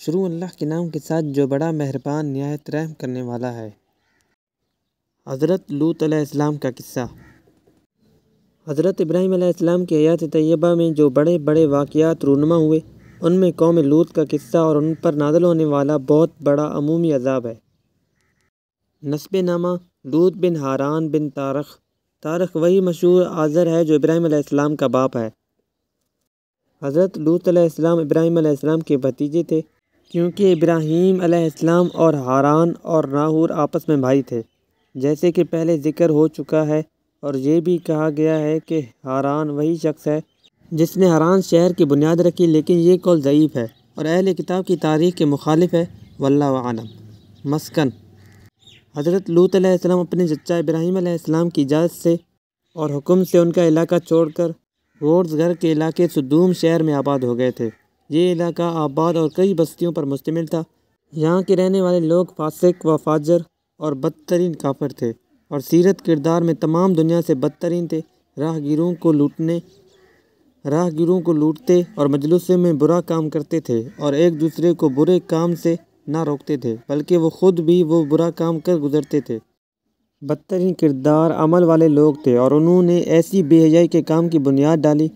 शुरू अल्लाह के नाम के साथ जो बड़ा मेहरबान नहायत रहम करने वाला है हज़रत लूत अलैहिस्सलाम का किस्सा हज़रत इब्राहीम अलैहिस्सलाम की हयात तैयबा में जो बड़े बड़े वाक़ात रूनमा हुए उनमें कौम लूत का किस्सा और उन पर नादल होने वाला बहुत बड़ा अमूमी अजाब है नस्ब नामा लूत बिन हारान बिन तारख तारख वही मशहूर आज़र है जो इब्राहिम अलैहिस्सलाम का बाप है हज़रत लूत अलैहिस्सलाम इब्राहिम अलैहिस्सलाम के भतीजे थे क्योंकि इब्राहीम अलैहिस्सलाम और हारान और नाहूर आपस में भाई थे जैसे कि पहले ज़िक्र हो चुका है और ये भी कहा गया है कि हारान वही शख्स है जिसने हारान शहर की बुनियाद रखी लेकिन ये कौल ज़यीफ़ है और अहल किताब की तारीख़ के मुखालिफ है वल्लम आलम मस्कन हज़रत लूत लूतम अपने जच्चा इब्राहीम की इजाज़त से और हुक्म से उनका इलाका छोड़कर वोर्स घर के इलाके सुदूम शहर में आबाद हो गए थे ये इलाका आबाद और कई बस्तियों पर मुश्तमिल था यहाँ के रहने वाले लोग फासिक व फाजर और बदतरीन काफर थे और सीरत किरदार में तमाम दुनिया से बदतरीन थे राहगीरों को लूटने राहगीरों को लूटते और मजलूस में बुरा काम करते थे और एक दूसरे को बुरे काम से ना रोकते थे बल्कि वो ख़ुद भी वो बुरा काम कर गुजरते थे बदतरीन किरदार अमल वाले लोग थे और उन्होंने ऐसी बेहयाई के काम की बुनियाद डाली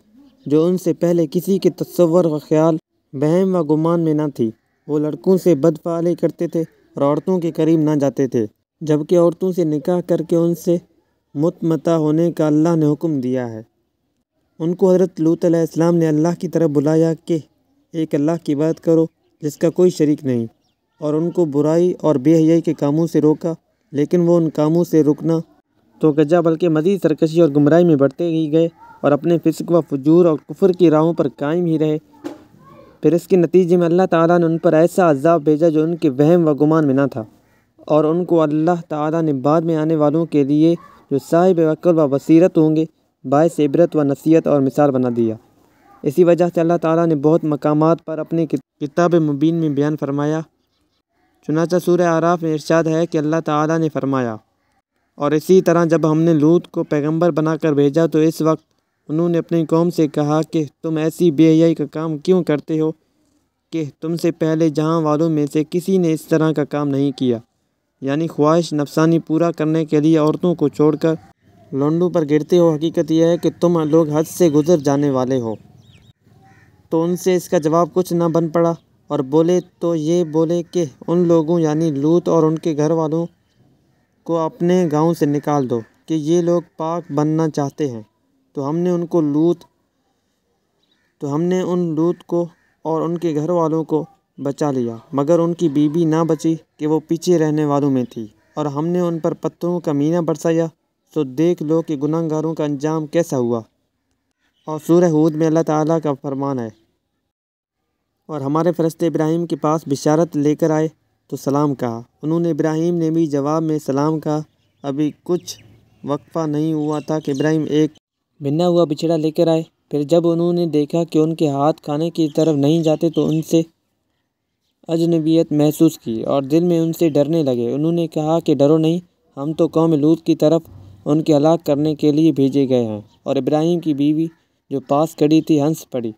जो उनसे पहले किसी के तस्वर व ख्याल बहम व गुमान में ना थी वो लड़कों से बदफाले करते थे और औरतों के करीब ना जाते थे जबकि औरतों से निकाह करके उनसे मुतमता होने का अल्लाह ने हुक्म दिया है उनको हज़रत लूत इस्लाम ने अल्लाह की तरफ बुलाया कि एक अल्लाह की बात करो जिसका कोई शरीक नहीं और उनको बुराई और बेहयाई के कामों से रोका लेकिन वो उन कामों से रुकना तो गजा बल्कि मज़ीद सरकशी और गुमराही में बढ़ते ही गए और अपने फिसक व फजूर और कुफर की राहों पर कायम ही रहे फिर इसके नतीजे में अल्लाह ताला ने उन पर ऐसा अजाब भेजा जो उनके वहम व गुमान में ना था और उनको अल्लाह ताला ने बाद में आने वालों के लिए जो साहिब वक्ल व बसीरत होंगे बायस इबरत व नसीहत और मिसाल बना दिया इसी वजह से अल्लाह ताला ने बहुत मकाम पर अपने किताब मुबीन में बयान फरमाया चुनाचा सूर आराफ में इर्शाद है कि अल्लाह ताला ने फरमाया और इसी तरह जब हमने लूत को पैगंबर बनाकर भेजा तो इस वक्त उन्होंने अपनी कौम से कहा कि तुम ऐसी बेहयाई का काम क्यों करते हो कि तुमसे पहले जहाँ वालों में से किसी ने इस तरह का काम नहीं किया यानी ख्वाहिश नफसानी पूरा करने के लिए औरतों को छोड़कर लोंडों पर गिरते हो हकीकत यह है कि तुम लोग हद से गुजर जाने वाले हो तो उनसे इसका जवाब कुछ ना बन पड़ा और बोले तो ये बोले कि उन लोगों यानी लूत और उनके घर वालों को अपने गांव से निकाल दो कि ये लोग पाक बनना चाहते हैं तो हमने उनको लूत तो हमने उन लूत को और उनके घर वालों को बचा लिया मगर उनकी बीवी ना बची कि वो पीछे रहने वालों में थी और हमने उन पर पत्थरों का मीना बरसाया तो देख लो कि गुनाहगारों का अंजाम कैसा हुआ और सूर्य हूद में अल्लाह ताला का फरमान है और हमारे फरस्ते इब्राहिम के पास बिशारत लेकर आए तो सलाम कहा उन्होंने इब्राहिम ने भी जवाब में सलाम कहा अभी कुछ वक्फ़ा नहीं हुआ था कि इब्राहिम एक बिना हुआ बिछड़ा लेकर आए फिर जब उन्होंने देखा कि उनके हाथ खाने की तरफ नहीं जाते तो उनसे अजनबियत महसूस की और दिल में उनसे डरने लगे उन्होंने कहा कि डरो नहीं हम तो कौम लूत की तरफ उनके हलाक करने के लिए भेजे गए हैं और इब्राहिम की बीवी जो पास खड़ी थी हंस पड़ी